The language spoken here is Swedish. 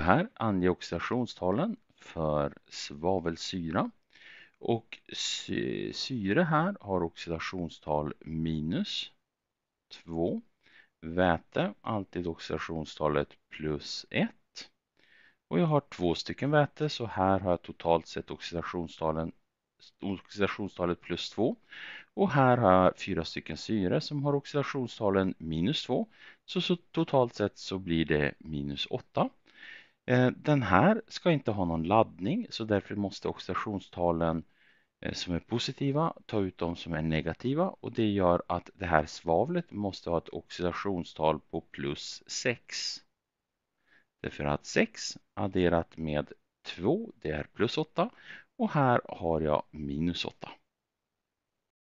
här anger oxidationstalen för svavelsyra och syre här har oxidationstal minus 2. Väte, alltid oxidationstalet plus 1. Och jag har två stycken väte så här har jag totalt sett oxidationstalen oxidationstalet plus 2 och här har jag fyra stycken syre som har oxidationstalen minus 2 så, så totalt sett så blir det minus 8 Eh, den här ska inte ha någon laddning så därför måste oxidationstalen eh, som är positiva ta ut de som är negativa och det gör att det här svavlet måste ha ett oxidationstal på plus 6. Därför att 6 adderat med 2 det är plus 8 och här har jag minus 8.